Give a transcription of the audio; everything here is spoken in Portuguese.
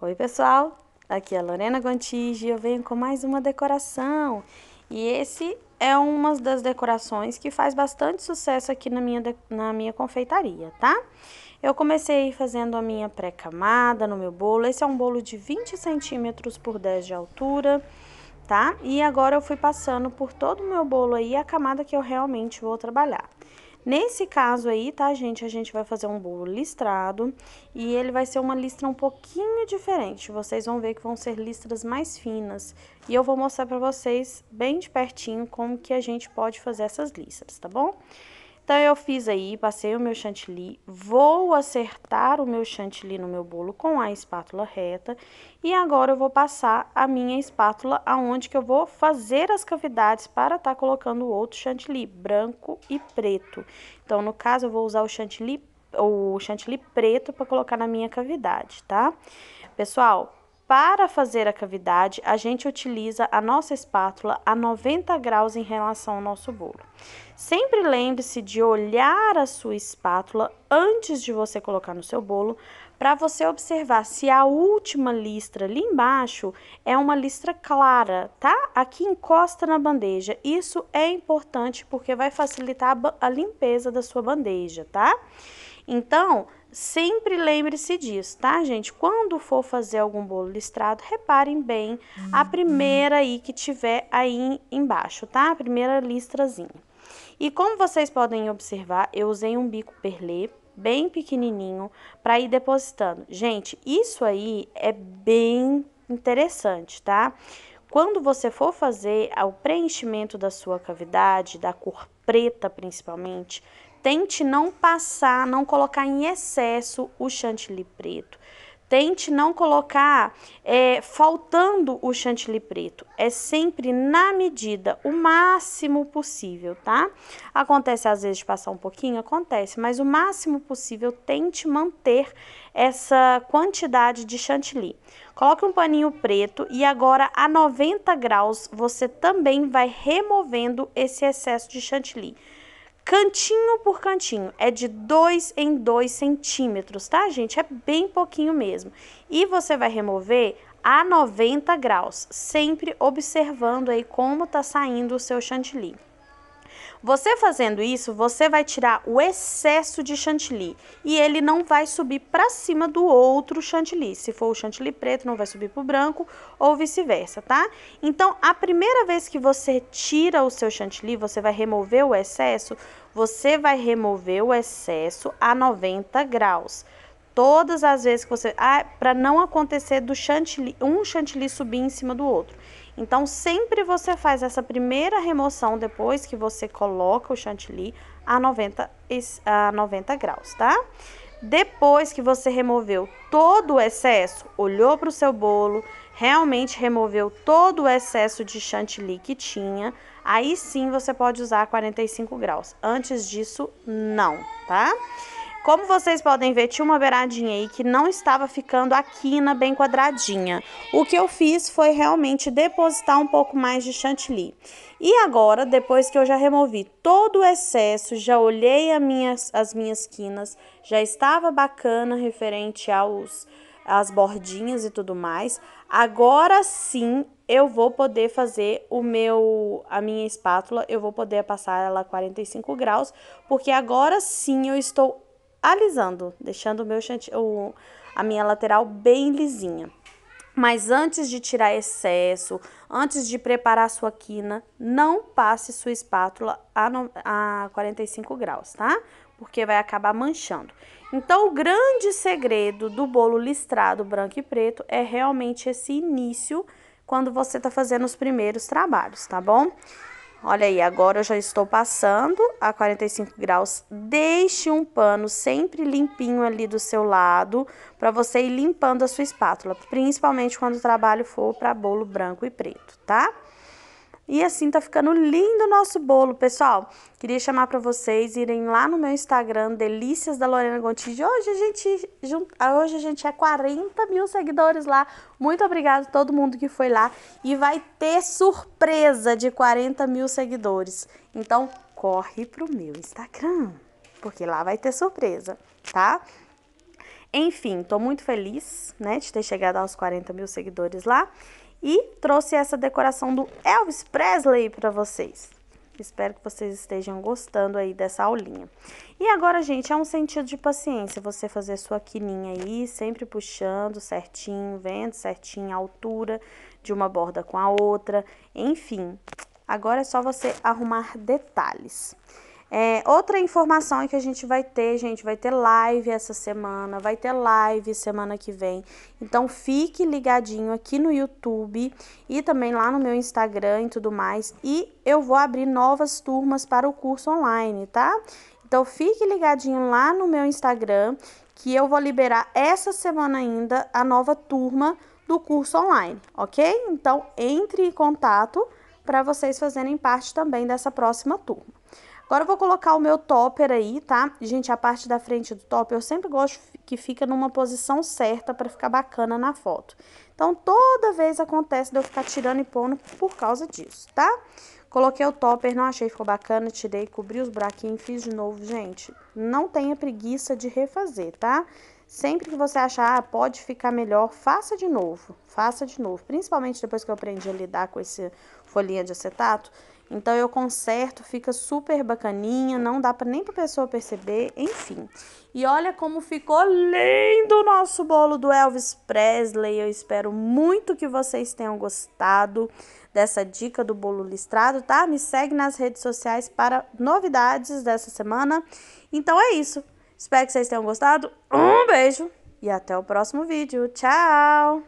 Oi, pessoal! Aqui é a Lorena Gontijo e eu venho com mais uma decoração. E esse é uma das decorações que faz bastante sucesso aqui na minha, na minha confeitaria, tá? Eu comecei fazendo a minha pré-camada no meu bolo. Esse é um bolo de 20 centímetros por 10 de altura, tá? E agora eu fui passando por todo o meu bolo aí a camada que eu realmente vou trabalhar. Nesse caso aí, tá, gente? A gente vai fazer um bolo listrado e ele vai ser uma listra um pouquinho diferente. Vocês vão ver que vão ser listras mais finas e eu vou mostrar pra vocês bem de pertinho como que a gente pode fazer essas listras, tá bom? Tá bom? Então eu fiz aí, passei o meu chantilly, vou acertar o meu chantilly no meu bolo com a espátula reta e agora eu vou passar a minha espátula aonde que eu vou fazer as cavidades para estar tá colocando o outro chantilly, branco e preto. Então no caso eu vou usar o chantilly o chantilly preto para colocar na minha cavidade, tá? Pessoal, para fazer a cavidade, a gente utiliza a nossa espátula a 90 graus em relação ao nosso bolo. Sempre lembre-se de olhar a sua espátula antes de você colocar no seu bolo, para você observar se a última listra ali embaixo é uma listra clara, tá? Aqui encosta na bandeja. Isso é importante porque vai facilitar a limpeza da sua bandeja, tá? Então, Sempre lembre-se disso, tá, gente? Quando for fazer algum bolo listrado, reparem bem a uhum. primeira aí que tiver aí embaixo, tá? A primeira listrazinha. E como vocês podem observar, eu usei um bico perlê bem pequenininho para ir depositando. Gente, isso aí é bem interessante, tá? Quando você for fazer o preenchimento da sua cavidade, da cor preta principalmente, tente não passar, não colocar em excesso o chantilly preto. Tente não colocar é, faltando o chantilly preto. É sempre na medida, o máximo possível, tá? Acontece às vezes de passar um pouquinho, acontece, mas o máximo possível tente manter essa quantidade de chantilly. Coloque um paninho preto e agora a 90 graus você também vai removendo esse excesso de chantilly cantinho por cantinho. É de 2 em 2 centímetros, tá, gente? É bem pouquinho mesmo. E você vai remover a 90 graus, sempre observando aí como tá saindo o seu chantilly. Você fazendo isso, você vai tirar o excesso de chantilly e ele não vai subir para cima do outro chantilly. Se for o chantilly preto, não vai subir para o branco ou vice-versa, tá? Então, a primeira vez que você tira o seu chantilly, você vai remover o excesso, você vai remover o excesso a 90 graus todas as vezes que você. Ah, para não acontecer do chantilly, um chantilly subir em cima do outro. Então, sempre você faz essa primeira remoção depois que você coloca o chantilly a 90, a 90 graus, tá? Depois que você removeu todo o excesso, olhou para o seu bolo, realmente removeu todo o excesso de chantilly que tinha, aí sim você pode usar 45 graus. Antes disso, não, tá? Como vocês podem ver, tinha uma beiradinha aí que não estava ficando a quina bem quadradinha. O que eu fiz foi realmente depositar um pouco mais de chantilly. E agora, depois que eu já removi todo o excesso, já olhei minhas, as minhas quinas, já estava bacana referente aos as bordinhas e tudo mais. Agora sim, eu vou poder fazer o meu a minha espátula, eu vou poder passar ela a 45 graus, porque agora sim eu estou alisando, deixando o meu o, a minha lateral bem lisinha. Mas antes de tirar excesso, antes de preparar sua quina, não passe sua espátula a, no, a 45 graus, tá? Porque vai acabar manchando. Então, o grande segredo do bolo listrado branco e preto é realmente esse início quando você tá fazendo os primeiros trabalhos, tá bom? Olha aí, agora eu já estou passando a 45 graus. Deixe um pano sempre limpinho ali do seu lado para você ir limpando a sua espátula, principalmente quando o trabalho for para bolo branco e preto, tá? E assim tá ficando lindo o nosso bolo, pessoal. Queria chamar para vocês irem lá no meu Instagram, Delícias da Lorena Gontijo. Hoje a gente hoje a gente é 40 mil seguidores lá. Muito obrigado a todo mundo que foi lá e vai ter surpresa de 40 mil seguidores. Então corre pro meu Instagram, porque lá vai ter surpresa, tá? Enfim, tô muito feliz, né, de ter chegado aos 40 mil seguidores lá. E trouxe essa decoração do Elvis Presley para vocês. Espero que vocês estejam gostando aí dessa aulinha. E agora, gente, é um sentido de paciência você fazer sua quininha aí, sempre puxando certinho, vendo certinho a altura de uma borda com a outra, enfim. Agora é só você arrumar detalhes. É, outra informação é que a gente vai ter, gente, vai ter live essa semana, vai ter live semana que vem. Então fique ligadinho aqui no YouTube e também lá no meu Instagram e tudo mais. E eu vou abrir novas turmas para o curso online, tá? Então fique ligadinho lá no meu Instagram que eu vou liberar essa semana ainda a nova turma do curso online, ok? Então entre em contato para vocês fazerem parte também dessa próxima turma. Agora eu vou colocar o meu topper aí, tá? Gente, a parte da frente do topper eu sempre gosto que fica numa posição certa para ficar bacana na foto. Então, toda vez acontece de eu ficar tirando e pondo por causa disso, tá? Coloquei o topper, não achei, ficou bacana, tirei, cobri os buraquinhos, fiz de novo. Gente, não tenha preguiça de refazer, tá? Sempre que você achar, ah, pode ficar melhor, faça de novo, faça de novo. Principalmente depois que eu aprendi a lidar com esse folhinha de acetato, então eu conserto, fica super bacaninha, não dá para nem pra pessoa perceber, enfim. E olha como ficou lindo o nosso bolo do Elvis Presley. Eu espero muito que vocês tenham gostado dessa dica do bolo listrado, tá? Me segue nas redes sociais para novidades dessa semana. Então é isso. Espero que vocês tenham gostado. Um beijo e até o próximo vídeo. Tchau!